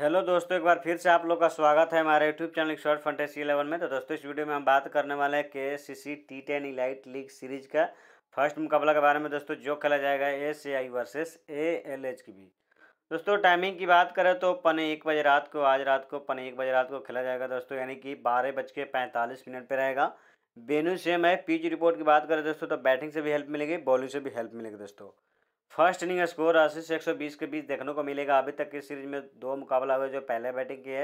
hello दोस्तों एक बार फिर से आप लोग का स्वागत है हमारे YouTube channel short fantasy eleven में तो दोस्तों इस वीडियो में हम बात करने वाले हैं K C C T ten elite league series का फर्स्ट मुकाबला के बारे में दोस्तों जो खेला जाएगा A C I versus A L H के बीच दोस्तों टाइमिंग की बात करें तो पने एक बजे रात को आज रात को पने एक बजे रात को खेला जाएगा दोस्तों यानी कि बारह बज के पैंतालीस मिनट पर रहेगा बेनू सेम है पीच रिपोर्ट की बात करें दोस्तों तो बैटिंग से भी हेल्प मिलेगी बॉलिंग से भी हेल्प मिलेगी दोस्तों फर्स्ट इनिंग स्कोर अस्सी से एक सौ बीस के बीच देखने को मिलेगा अभी तक की सीरीज में दो मुकाबला हुआ जो पहले बैटिंग की है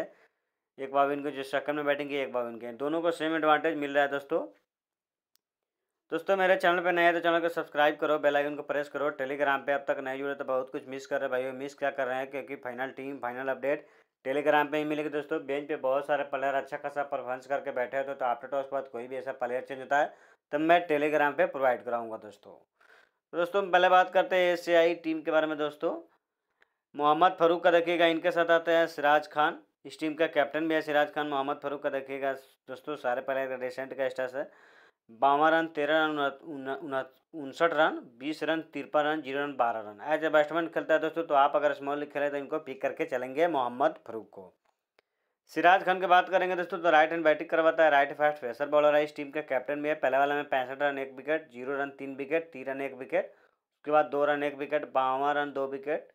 एक बार को जो सेकंड में बैटिंग की एक बार की है दोनों को सेम एडवांटेज मिल रहा है दोस्तों दोस्तों मेरे चैनल पर नए हैं तो चैनल को सब्सक्राइब करो बेल आइकन को प्रेस करो टेलीग्राम पे अब तक नए जुड़े तो बहुत कुछ मिस कर रहे भाई मिस क्या कर रहे हैं क्योंकि final team final update Telegram पे ही मिलेगी दोस्तों बेंच पे बहुत सारे प्लेयर अच्छा खासा परफॉर्मेंस करके बैठे होते तो आफ्टर टॉस के बाद कोई भी ऐसा प्लेयर चेंज होता है तब तो मैं टेलीग्राम पर प्रोवाइड कराऊँगा दोस्तों तो दोस्तों हम पहले बात करते हैं एशियाई टीम के बारे में दोस्तों मोहम्मद फरूक का देखिएगा इनके साथ आता है सिराज खान इस टीम का कैप्टन भी है सिराज खान मोहम्मद फरूक का देखिएगा दोस्तों सारे पहले रेसेंट का स्टास है बावन रन तेरह रन उनसठ रन बीस रन तिरपन रन जीरो रन बारह रन एज ए बैट्समैन खेलता है दोस्तों तो आप अगर स्मॉल खेले तो इनको पिक करके चलेंगे मोहम्मद फरूक को सिराज खान की बात करेंगे दोस्तों तो राइट हैंड बैटिंग करवाता है राइट फास्ट फेसर बॉलर है इस टीम का कैप्टन भी है पहले वाला में पैंसठ रन एक विकेट जीरो रन तीन विकेट तीन रन एक विकेट उसके बाद दो रन एक विकेट बावन रन दो विकेट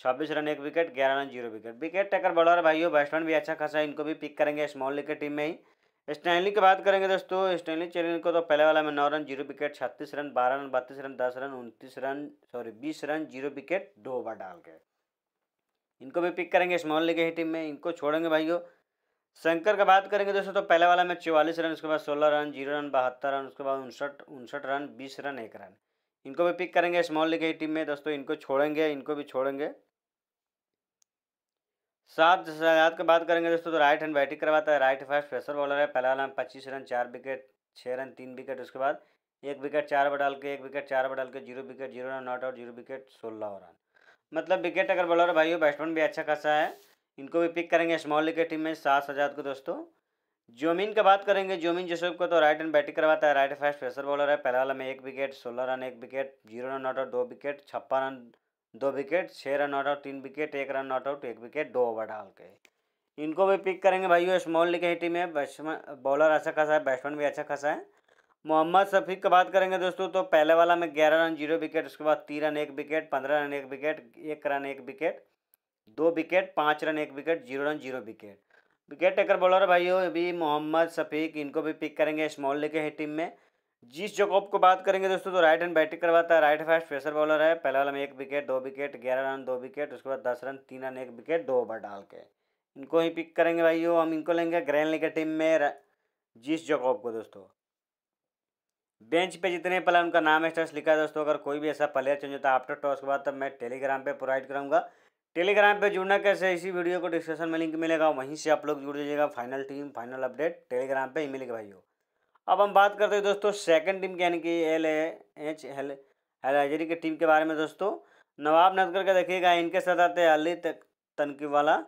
छब्बीस रन एक विकेट ग्यारह run zero wicket wicket taker bowler भाइयों बैट्समैन भी अच्छा खासा है इनको भी पिक करेंगे स्मॉल लीग की टीम में ही स्टैनली की बात करेंगे दोस्तों स्टैनली चैनल को तो पहले वाला में नौ रन जीरो विकेट छत्तीस रन बारह रन बत्तीस रन दस रन उनतीस रन सॉरी बीस रन जीरो विकेट दो ओवर डाल के इनको भी पिक करेंगे स्मॉल लीग ही टीम में इनको छोड़ेंगे भाइयों शंकर का बात करेंगे दोस्तों तो पहले वाला में चौवालीस रन उसके बाद सोलह रन जीरो रन बहत्तर रन उसके बाद उनसठ उनसठ रन बीस रन एक रन इनको भी पिक करेंगे स्मॉल लीग ही टीम में दोस्तों इनको छोड़ेंगे इनको भी छोड़ेंगे सात सात की बात करेंगे दोस्तों तो राइट हैंड बैटिंग करवाता है राइट फास्ट फेसर बॉलर है पहला वाला में पच्चीस रन चार विकेट छः रन तीन विकेट उसके बाद एक विकेट चार बटाल डाल के एक विकेट चार बटाल डाल के zero wicket zero run not out zero wicket सोलह रन मतलब विकेट अगर बॉलर भाई हो बैट्समैन भी अच्छा खासा है इनको भी पिक करेंगे स्मॉल लीग के टीम में सात सजाद को दोस्तों जोमिन का बात करेंगे जोमिन जैसे को तो राइट एंड बैटिंग करवाता है राइट फास्ट फेसर बॉलर है पहला वाला में एक विकेट सोलह रन एक wicket zero run not out दो विकेट छप्पन रन दो विकेट छः रन नॉट आउट तीन विकेट एक रन नॉट आउट एक विकेट दो ओवर डाल के इनको भी पिक करेंगे भाई स्मॉल लीग की टीम है बॉलर अच्छा खासा है बैट्समैन भी अच्छा खासा है मोहम्मद सफीक का बात करेंगे दोस्तों तो पहले वाला में ग्यारह रन जीरो विकेट उसके बाद तीन रन एक विकेट पंद्रह रन एक विकेट एक रन एक विकेट दो विकेट पाँच रन एक wicket zero run zero wicket wicket taker bowler भाइयों अभी मोहम्मद सफ़ीक इनको भी पिक करेंगे स्मॉल लेके है टीम में जिस जोकॉप को बात करेंगे दोस्तों तो राइट हैंड बैटिंग करवाता है राइट फास्ट फेसर बॉलर है पहले वाला में एक विकेट दो विकेट ग्यारह रन दो विकेट उसके बाद दस रन तीन रन एक विकेट दो ओवर डाल के इनको ही पिक करेंगे भाइयों हम इनको लेंगे ग्रैंड लीग टीम में जिस जोकॉप को दोस्तों बेंच पे जितने प्लेयर उनका नाम है लिखा है दोस्तों अगर कोई भी ऐसा प्लेयर चेंज होता है आफ्टर टॉस के बाद तब मैं टेलीग्राम पे प्रोवाइड करूँगा टेलीग्राम पे जुड़ना कैसे इसी वीडियो को डिस्क्रिप्शन में लिंक मिलेगा वहीं से आप लोग जुड़ जाइएगा final team final update Telegram पर ही मिलेगा भाई अब हम बात करते हैं दोस्तों सेकंड टीम के यानी कि एल एच एल एल हाजरी की टीम के बारे में दोस्तों नवाब नद का देखिएगा इनके साथ आते हैं अली तनकी वाला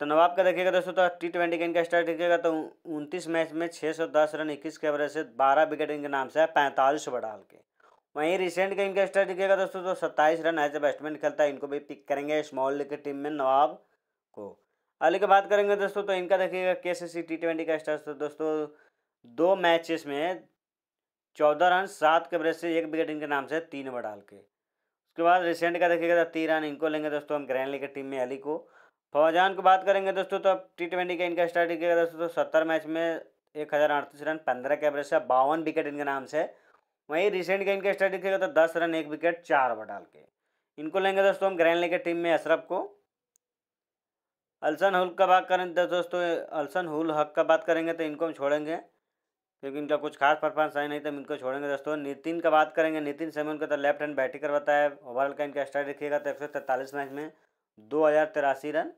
तो नवाब का देखिएगा दोस्तों तो टी ट्वेंटी का इनका स्टार्ट देखिएगा तो उनतीस मैच में छः सौ दस रन इक्कीस के एवरेज से बारह विकेट इनके नाम से है पैंतालीस ओवर डाल के वहीं रिसेंट का इनका स्टार्ट देखिएगा दोस्तों तो सत्ताईस रन एज ए बैट्समैन खेलता है इनको भी पिक करेंगे स्मॉल लीग की टीम में नवाब को अली की बात करेंगे दोस्तों तो इनका देखिएगा K C C T twenty का स्टार्ट तो दोस्तों दो मैचेस में चौदह रन सात के एवरेज से एक विकेट इनके नाम से तीन ओवर डाल के उसके बाद रिसेंट का देखिएगा तो तीन रन इनको लेंगे दोस्तों हम ग्रैंड लीग की टीम में अली को फौजान को बात करेंगे दोस्तों तो अब टी ट्वेंटी का इनका स्टार्टिंग किया दोस्तों तो सत्तर मैच में एक हज़ार अड़तीस रन पंद्रह के एवरेज से बावन विकेट इनके नाम से वहीं रिसेंट का इनका स्टार्टिंग किया तो दस रन एक विकेट चार ओवर डाल के इनको लेंगे दोस्तों हम ग्रैंड लेकर टीम में अशरफ को अल्सन हुल का बात करें तो दोस्तों अल्सन हुल हक का बात करेंगे तो इनको हम छोड़ेंगे क्योंकि इनका कुछ खास परफॉर्मेंस आई नहीं तो इनको छोड़ेंगे दोस्तों नितिन का बात करेंगे नितिन सेमन को तो लेफ्ट हैंड बैटिंग करवाता है ओवरऑल का इनका स्टार्ट देखिएगा तो एक सौ मैच में दो हज़ार तिरासी रन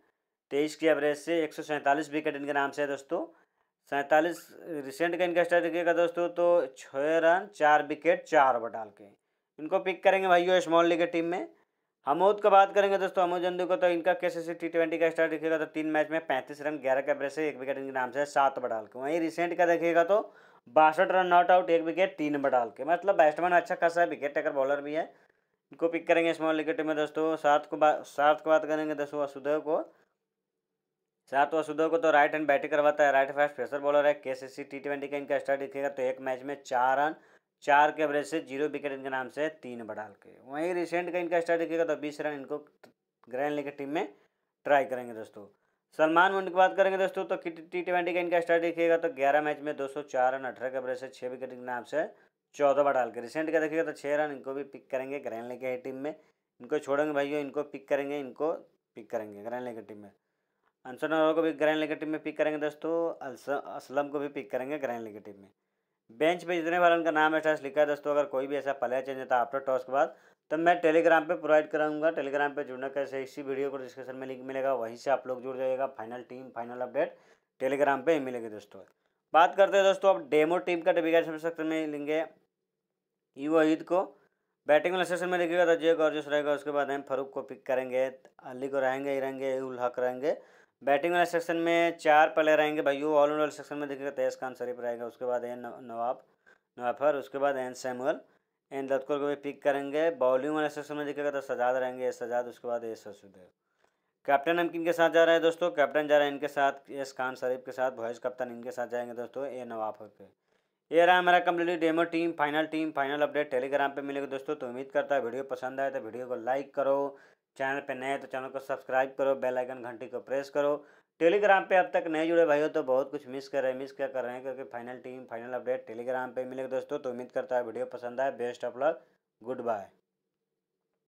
तेईस की एवरेज से एक सौ सैंतालीस विकेट इनके नाम से है दोस्तों सैंतालीस रिसेंट का इनका स्टार्ट देखिएगा दोस्तों तो छः रन चार विकेट चार ओवर डाल के इनको पिक करेंगे भाइयों स्मॉल लीग की टीम में हमोद का बात करेंगे दोस्तों हमोद जंदू को तो इनका कैसे से टी ट्वेंटी का स्टार्ट देखिएगा तो तीन मैच में पैंतीस रन ग्यारह का एवरेज से एक विकेट इनके नाम से सात ओवर डाल के वहीं रिसेंट का देखिएगा तो बासठ रन नॉट आउट एक विकेट तीन ओवर डाल के मतलब बैट्समैन अच्छा खासा है विकेट टेकर बॉलर भी है इनको पिक करेंगे स्मॉल विकेट में दोस्तों सात को बात सात को बात करेंगे दसों वसुदेव को सात वसुदेव को तो राइट हैंड बैटिंग करवाता है राइट फास्ट फेसर बॉलर है के सी सी टी ट्वेंटी का इनका स्टार्ट दिखेगा तो एक मैच में चार रन चार के एवरेज से जीरो विकेट इनके नाम से तीन बढ़ाल के वहीं रिसेंट का इनका स्टार्ट दिखेगा तो बीस रन इनको ग्रैंड लीग टीम में ट्राई करेंगे दोस्तों सलमान मुंड की बात करेंगे दोस्तों तो टी ट्वेंटी का इनका स्टार्ट दिखेगा तो ग्यारह मैच में दो सौ चार रन अठारह के एवरेज से छः विकेट इनके नाम से चौदह बार के रिसेंट का देखिएगा तो छः रन इनको भी पिक करेंगे ग्रैंड लेके है टीम में इनको छोड़ेंगे भाइयों इनको पिक करेंगे इनको पिक करेंगे ग्रैंड लेके टीम में अंसर नगर को भी ग्रैंड लेके टीम में पिक करेंगे दोस्तों असलम को भी पिक करेंगे ग्रैंड लेके टीम में बेंच पर जितने बार उनका नाम एटास लिखा है दोस्तों अगर कोई भी ऐसा प्लेयर चेंज होता है आफ्टर टॉस के बाद तो मैं टेलीग्राम पर प्रोवाइड कराऊंगा टेलीग्राम पर जुड़ने का इसी वीडियो को डिस्क्रिप्शन में लिंक मिलेगा वहीं से आप लोग जुड़ जाइएगा final team final update Telegram पर ही मिलेगी दोस्तों बात करते हैं दोस्तों अब डेमो टीम का डेबिकाज हम सकते में लेंगे युवा ईद को बैटिंग वाले सेशन में देखिएगा तो जय जोश रहेगा उसके बाद हम फरूक को पिक करेंगे अली को रहेंगे ही रहेंगे उल हक रहेंगे बैटिंग वाले सेक्शन में चार प्लेयर रहेंगे भाई वो ऑलराउंड वाले सेक्शन में देखिएगा तेज खान शरीफ रहेगा उसके बाद एन नवाब नवाफर उसके बाद एन सैमुअल एन दत्कुर को भी पिक करेंगे बॉलिंग वाले सेक्शन में देखिएगा तो सजाद रहेंगे एस सजाद उसके बाद एस वसुदेव कैप्टन हम किन के साथ जा रहे हैं दोस्तों कैप्टन जा रहे हैं इनके साथ एस खान शरीफ के साथ वॉइस कप्तान इनके साथ जाएंगे दोस्तों ए नवाफर के ये रहा हमारा completely demo team final team final update Telegram पे मिलेगा दोस्तों तो उम्मीद करता है वीडियो पसंद आए तो वीडियो को लाइक करो चैनल पे नए तो चैनल को सब्सक्राइब करो बेल आइकन घंटी को प्रेस करो टेलीग्राम पे अब तक नए जुड़े भाई हो तो बहुत कुछ मिस कर रहे हैं मिस क्या कर रहे हैं क्योंकि final team final update Telegram पर मिलेगा दोस्तों तो उम्मीद करता है वीडियो पसंद आए best of luck good bye